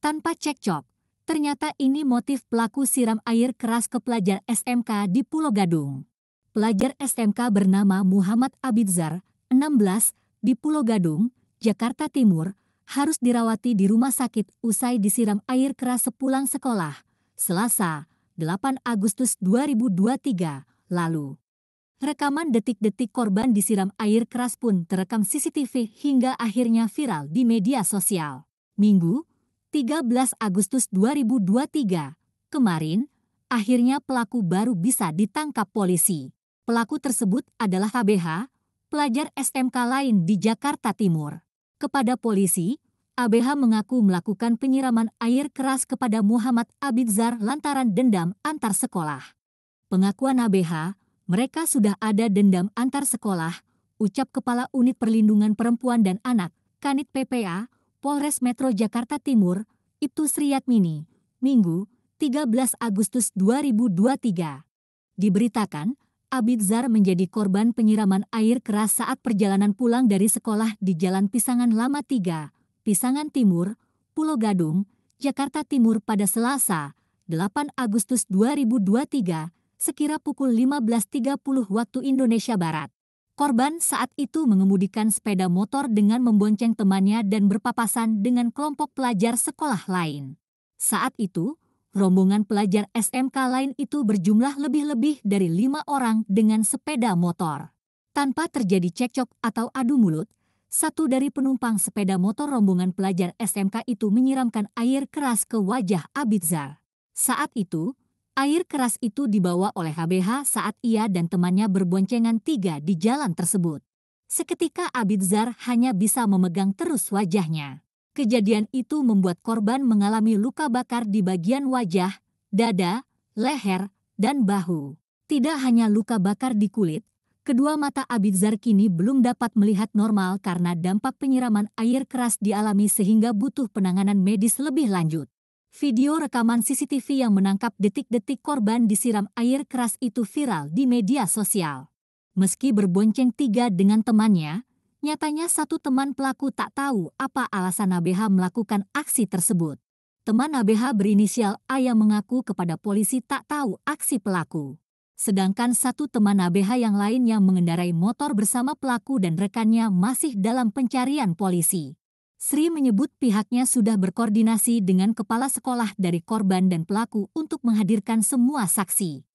Tanpa cekcok, ternyata ini motif pelaku siram air keras ke pelajar SMK di Pulau Gadung. Pelajar SMK bernama Muhammad Abidzar, 16, di Pulau Gadung, Jakarta Timur, harus dirawati di rumah sakit usai disiram air keras sepulang sekolah, Selasa, 8 Agustus 2023, lalu. Rekaman detik-detik korban disiram air keras pun terekam CCTV hingga akhirnya viral di media sosial. Minggu, 13 Agustus 2023, kemarin, akhirnya pelaku baru bisa ditangkap polisi. Pelaku tersebut adalah KBH, pelajar SMK lain di Jakarta Timur. Kepada polisi, ABH mengaku melakukan penyiraman air keras kepada Muhammad Abidzar lantaran dendam antar sekolah. Pengakuan ABH, mereka sudah ada dendam antar sekolah, ucap Kepala Unit Perlindungan Perempuan dan Anak, Kanit PPA, Polres Metro Jakarta Timur, Ibtu Sriyatmini, Minggu, 13 Agustus 2023. Diberitakan, Abidzar menjadi korban penyiraman air keras saat perjalanan pulang dari sekolah di Jalan Pisangan Lama 3, Pisangan Timur, Pulau Gadung, Jakarta Timur pada Selasa, 8 Agustus 2023, sekira pukul 15.30 waktu Indonesia Barat. Korban saat itu mengemudikan sepeda motor dengan membonceng temannya dan berpapasan dengan kelompok pelajar sekolah lain. Saat itu, rombongan pelajar SMK lain itu berjumlah lebih-lebih dari lima orang dengan sepeda motor. Tanpa terjadi cekcok atau adu mulut, satu dari penumpang sepeda motor rombongan pelajar SMK itu menyiramkan air keras ke wajah Abidzar. Saat itu, Air keras itu dibawa oleh HBH saat ia dan temannya berboncengan tiga di jalan tersebut. Seketika Abidzar hanya bisa memegang terus wajahnya. Kejadian itu membuat korban mengalami luka bakar di bagian wajah, dada, leher, dan bahu. Tidak hanya luka bakar di kulit, kedua mata Abidzar kini belum dapat melihat normal karena dampak penyiraman air keras dialami sehingga butuh penanganan medis lebih lanjut. Video rekaman CCTV yang menangkap detik-detik korban disiram air keras itu viral di media sosial. Meski berbonceng tiga dengan temannya, nyatanya satu teman pelaku tak tahu apa alasan ABH melakukan aksi tersebut. Teman ABH berinisial A yang mengaku kepada polisi tak tahu aksi pelaku. Sedangkan satu teman ABH yang lain yang mengendarai motor bersama pelaku dan rekannya masih dalam pencarian polisi. Sri menyebut pihaknya sudah berkoordinasi dengan kepala sekolah dari korban dan pelaku untuk menghadirkan semua saksi.